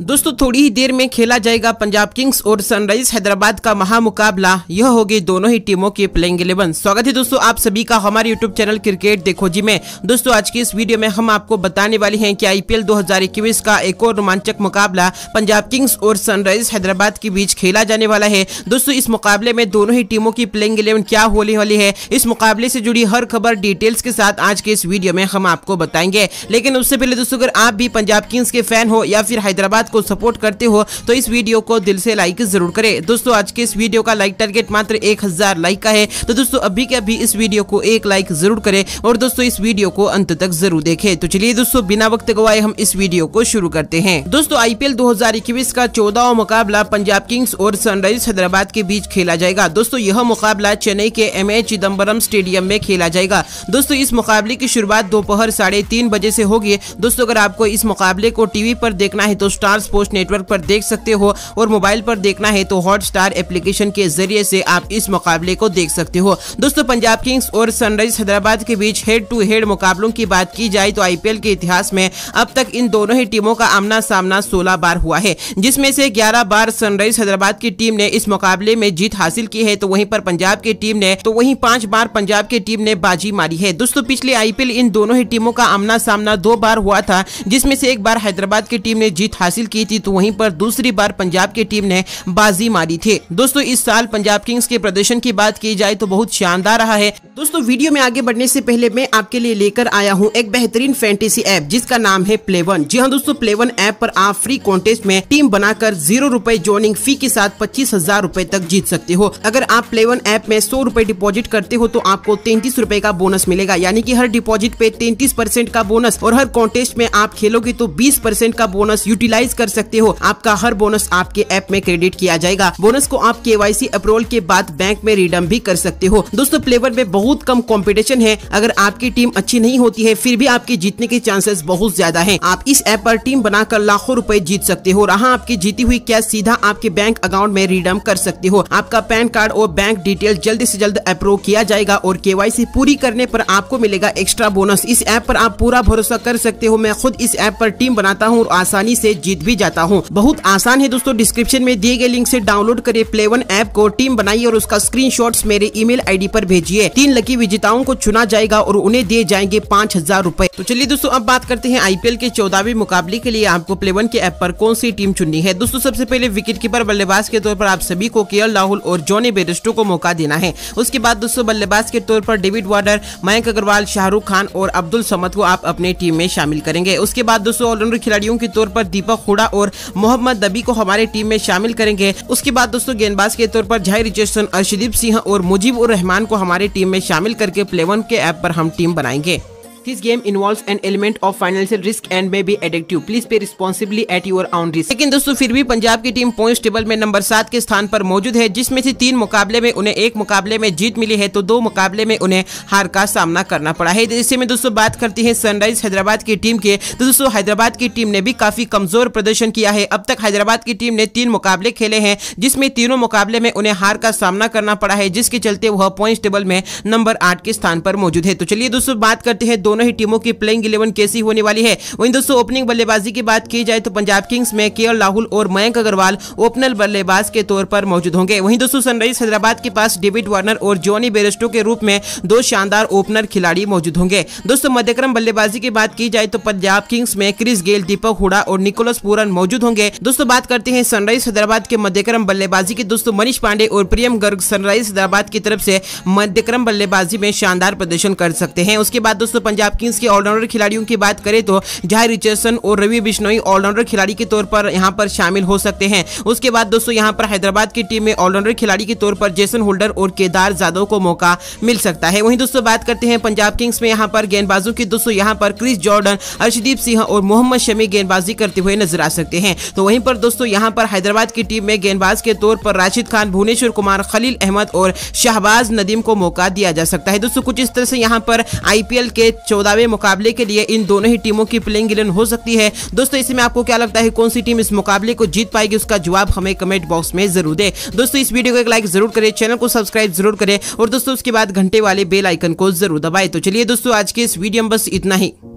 दोस्तों थोड़ी ही देर में खेला जाएगा पंजाब किंग्स और सनराइज हैदराबाद का महामुकाबला यह होगी दोनों ही टीमों के प्लेइंग इलेवन स्वागत है दोस्तों आप सभी का हमारे यूट्यूब चैनल क्रिकेट देखो जी में दोस्तों आज की इस वीडियो में हम आपको बताने वाले हैं कि आईपीएल 2021 का एक और रोमांचक मुकाबला पंजाब किंग्स और सनराइज हैदराबाद के बीच खेला जाने वाला है दोस्तों इस मुकाबले में दोनों ही टीमों की प्लेइंग इलेवन क्या होने वाली है इस मुकाबले से जुड़ी हर खबर डिटेल्स के साथ आज के इस वीडियो में हम आपको बताएंगे लेकिन उससे पहले दोस्तों अगर आप भी पंजाब किंग्स के फैन हो या फिर हैदराबाद बात को सपोर्ट करते हो तो इस वीडियो को दिल से लाइक जरूर करें दोस्तों आज के इस वीडियो का लाइक टारगेट मात्र एक हजार लाइक का है तो दोस्तों अभी के अभी इस वीडियो को एक लाइक जरूर करें और दोस्तों इस वीडियो को अंत तक जरूर देखें तो चलिए दोस्तों बिना वक्त गवाए हम इस वीडियो को शुरू करते हैं दोस्तों आईपीएल दो का चौदह मुकाबला पंजाब किंग्स और सनराइजर्स हैदराबाद के बीच खेला जाएगा दोस्तों यह मुकाबला चेन्नई के एम ए चिदम्बरम स्टेडियम में खेला जाएगा दोस्तों इस मुकाबले की शुरुआत दोपहर साढ़े तीन बजे से होगी दोस्तों अगर आपको इस मुकाबले को टीवी पर देखना है तो स्टार स्टार्स पोस्ट नेटवर्क पर देख सकते हो और मोबाइल पर देखना है तो हॉट स्टार एप्लीकेशन के जरिए से आप इस मुकाबले को देख सकते हो दोस्तों पंजाब किंग्स और सनराइज हैदराबाद के बीच हेड टू हेड मुकाबलों की बात की जाए तो आईपीएल के इतिहास में अब तक इन दोनों ही टीमों का आमना सामना सोलह बार हुआ है जिसमें से ग्यारह बार सनराइज हैदराबाद की टीम ने इस मुकाबले में जीत हासिल की है तो वहीं पर पंजाब की टीम ने तो वहीं पांच बार पंजाब की टीम ने बाजी मारी है दोस्तों पिछले आईपीएल इन दोनों ही टीमों का आमना सामना दो बार हुआ था जिसमें से एक बार हैदराबाद की टीम ने जीत हासिल हासिल की थी तो वहीं पर दूसरी बार पंजाब की टीम ने बाजी मारी थी दोस्तों इस साल पंजाब किंग्स के प्रदर्शन की बात की जाए तो बहुत शानदार रहा है दोस्तों वीडियो में आगे बढ़ने से पहले मैं आपके लिए लेकर आया हूँ एक बेहतरीन फैंटेसी ऐप जिसका नाम है प्लेवन जी हाँ दोस्तों प्लेवन ऐप आरोप आप फ्री कॉन्टेस्ट में टीम बनाकर जीरो रूपए ज्वाइनिंग फी के साथ पच्चीस हजार रूपए तक जीत सकते हो अगर आप प्लेवन ऐप में सौ रूपए डिपोजिट करते हो तो आपको तैतीस रूपए का बोनस मिलेगा यानी कि हर डिपॉजिट पे तैतीस परसेंट का बोनस और हर कॉन्टेस्ट में आप खेलोगे तो बीस परसेंट का बोनस यूटिलाइज कर सकते हो आपका हर बोनस आपके ऐप में क्रेडिट किया जाएगा बोनस को आप के अप्रूवल के बाद बैंक में रिडम भी कर सकते हो दोस्तों प्लेवर में बहुत कम कॉम्पिटिशन है अगर आपकी टीम अच्छी नहीं होती है फिर भी आपके जीतने के चांसेस बहुत ज्यादा है आप इस ऐप आरोप टीम बनाकर लाखों रूपए जीत सकते हो रहा आपकी जीती हुई कैश सीधा आपके बैंक अकाउंट में रिडम कर सकते हो आपका पैन कार्ड और बैंक डिटेल जल्द ऐसी जल्द अप्रूव किया जाएगा और केवाईसी पूरी करने पर आपको मिलेगा एक्स्ट्रा बोनस इस ऐप पर आप पूरा भरोसा कर सकते हो मैं खुद इस ऐप पर टीम बनाता हूँ और आसानी से जीत भी जाता हूँ बहुत आसान है दोस्तों डिस्क्रिप्शन में दिए गए लिंक से डाउनलोड करिए प्लेवन ऐप को टीम बनाइए और उसका स्क्रीन मेरे ईमेल आईडी पर भेजिए तीन लकी विजेताओं को चुना जाएगा और उन्हें दिए जाएंगे पाँच हजार रूपए तो चलिए दोस्तों अब बात करते हैं आईपीएल के चौदहवे मुकाबले के लिए आपको प्लेवन के ऐप पर कौन सी टीम चुननी है दोस्तों सबसे पहले विकेट कीपर बल्लेबाज के तौर पर आप सभी को के राहुल और जॉनी बेरिस्टो को मौका देना है उसके बाद दोस्तों बल्लेबाज के तौर पर डेविड वार्डर मयंक अग्रवाल शाहरुख खान और अब्दुल समद को आप अपने टीम में शामिल करेंगे उसके बाद दोस्तों ऑलराउंडर खिलाड़ियों के तौर पर दीपक हुडा और मोहम्मद दबी को हमारे टीम में शामिल करेंगे उसके बाद दोस्तों गेंदबाज के तौर पर झाई रिचर्सन अर्शदीप सिंह और मुजीब उर रहमान को हमारे टीम में शामिल करके प्लेवन के ऐप पर हम टीम बनाएंगे This game involves an element of financial risk and may be addictive please play responsibly at your own risk लेकिन दोस्तों फिर भी पंजाब की टीम पॉइंट्स टेबल में नंबर सात के स्थान पर मौजूद है जिसमें से तीन मुकाबले में उन्हें एक मुकाबले में जीत मिली है तो दो मुकाबले में उन्हें हार का सामना करना पड़ा है इसी में दोस्तों बात करती है सनराइज हैदराबाद की टीम के तो दोस्तों हैदराबाद की टीम ने भी काफी कमजोर प्रदर्शन किया है अब तक हैदराबाद की टीम ने तीन मुकाबले खेले हैं जिसमें तीनों मुकाबले में उन्हें हार का सामना करना पड़ा है जिसके चलते वह पॉइंट टेबल में नंबर आठ के स्थान पर मौजूद है तो चलिए दोस्तों बात करते हैं दो दोनों ही टीमों की प्लेइंग इलेवन कैसी होने वाली है वहीं दोस्तों ओपनिंग बल्लेबाजी की बात की जाए तो पंजाब किंग्स में के राहुल और मयंक अग्रवाल ओपनर बल्लेबाज के तौर पर मौजूद होंगे वहीं दोस्तों सनराइज हैदराबाद के पास डेविड वार्नर और जॉनी बेरेस्टो के रूप में दो शानदार ओपनर खिलाड़ी मौजूद होंगे दोस्तों मध्यक्रम बल्लेबाजी की बात की जाए तो पंजाब किंग्स में क्रिस गेल दीपक हुडा और निकोलस पूरन मौजूद होंगे दोस्तों बात करते हैं सनराइज हैदराबाद के मध्यक्रम बल्लेबाजी की दोस्तों मनीष पांडे और प्रियम गर्ग सनराइज हैदराबाद की तरफ से मध्यक्रम बल्लेबाजी में शानदार प्रदर्शन कर सकते हैं उसके बाद दोस्तों पंजाब जैपकिंस के ऑलराउंडर खिलाड़ियों की बात करें तो जहाँ रिचर्सन और रवि बिश्नोई ऑलराउंडर खिलाड़ी के तौर पर यहाँ पर शामिल हो सकते हैं उसके बाद दोस्तों यहाँ पर हैदराबाद की टीम में ऑलराउंडर खिलाड़ी के तौर पर जेसन होल्डर और केदार जादव को मौका मिल सकता है वहीं दोस्तों बात करते हैं पंजाब किंग्स में यहाँ पर गेंदबाजों की दोस्तों यहाँ पर क्रिस जॉर्डन अर्शदीप सिंह और मोहम्मद शमी गेंदबाजी करते हुए नजर आ सकते हैं तो वहीं पर दोस्तों यहाँ पर हैदराबाद की टीम में गेंदबाज के तौर पर राशिद खान भुवनेश्वर कुमार खलील अहमद और शाहबाज नदीम को मौका दिया जा सकता है दोस्तों कुछ इस तरह से यहाँ पर आईपीएल के चौदहवें मुकाबले के लिए इन दोनों ही टीमों की प्लेइंग इलेवन हो सकती है दोस्तों इसमें आपको क्या लगता है कौन सी टीम इस मुकाबले को जीत पाएगी उसका जवाब हमें कमेंट बॉक्स में जरूर दे दोस्तों इस वीडियो को एक लाइक जरूर करें चैनल को सब्सक्राइब जरूर करें और दोस्तों उसके बाद घंटे वाले बेल आइकन को जरूर दबाए तो चलिए दोस्तों आज के इस वीडियो में बस इतना ही